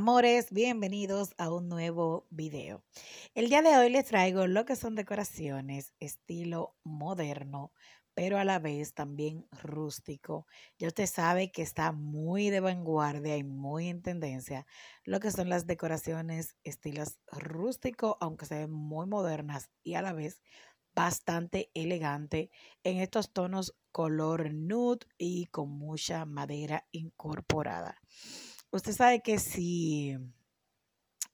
Amores, bienvenidos a un nuevo video. El día de hoy les traigo lo que son decoraciones estilo moderno, pero a la vez también rústico. Ya usted sabe que está muy de vanguardia y muy en tendencia lo que son las decoraciones estilos rústico, aunque se ven muy modernas y a la vez bastante elegante en estos tonos color nude y con mucha madera incorporada usted sabe que si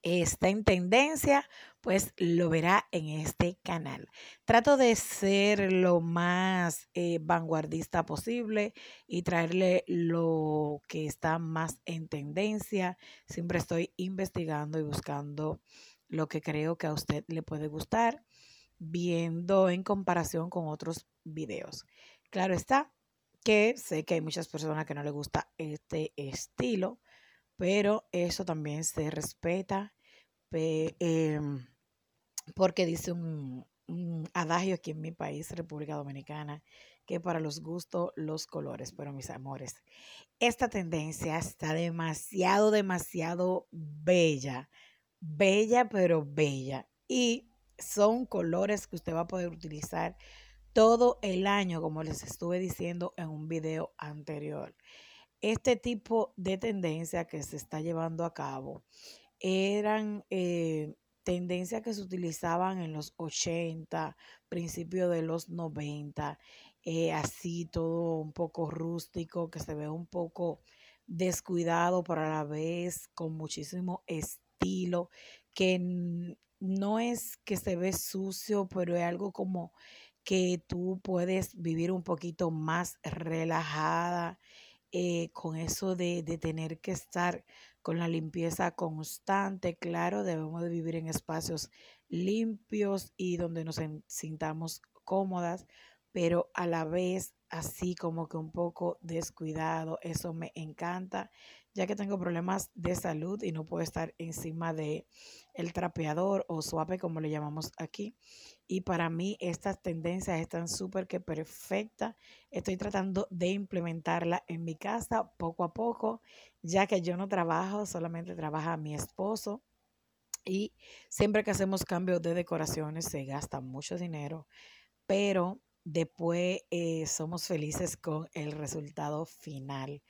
está en tendencia, pues lo verá en este canal. Trato de ser lo más eh, vanguardista posible y traerle lo que está más en tendencia. Siempre estoy investigando y buscando lo que creo que a usted le puede gustar, viendo en comparación con otros videos. Claro está que sé que hay muchas personas que no le gusta este estilo, pero eso también se respeta em, porque dice un adagio aquí en mi país, República Dominicana, que para los gustos, los colores. Pero mis amores, esta tendencia está demasiado, demasiado bella. Bella, pero bella. Y son colores que usted va a poder utilizar todo el año, como les estuve diciendo en un video anterior este tipo de tendencia que se está llevando a cabo eran eh, tendencias que se utilizaban en los 80, principios de los 90, eh, así todo un poco rústico, que se ve un poco descuidado, pero la vez con muchísimo estilo, que no es que se ve sucio, pero es algo como que tú puedes vivir un poquito más relajada eh, con eso de, de, tener que estar con la limpieza constante, claro, debemos de vivir en espacios limpios y donde nos sintamos cómodas, pero a la vez así como que un poco descuidado. Eso me encanta, ya que tengo problemas de salud y no puedo estar encima de el trapeador o suave como le llamamos aquí. Y para mí estas tendencias están súper que perfectas. Estoy tratando de implementarla en mi casa poco a poco, ya que yo no trabajo, solamente trabaja mi esposo. Y siempre que hacemos cambios de decoraciones se gasta mucho dinero, pero después eh, somos felices con el resultado final.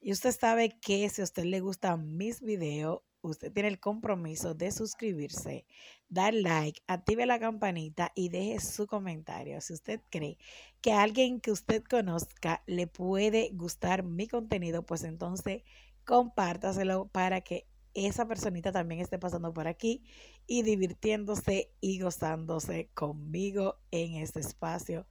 Y usted sabe que si a usted le gustan mis videos, usted tiene el compromiso de suscribirse, dar like, active la campanita y deje su comentario. Si usted cree que a alguien que usted conozca le puede gustar mi contenido, pues entonces compártaselo para que esa personita también esté pasando por aquí y divirtiéndose y gozándose conmigo en este espacio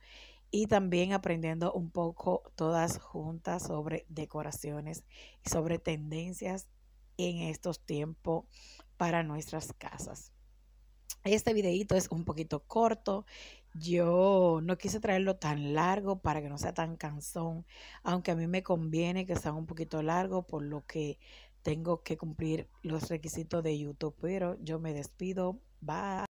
y también aprendiendo un poco todas juntas sobre decoraciones y sobre tendencias en estos tiempos para nuestras casas. Este videito es un poquito corto. Yo no quise traerlo tan largo para que no sea tan cansón, aunque a mí me conviene que sea un poquito largo por lo que tengo que cumplir los requisitos de YouTube. Pero yo me despido. Bye.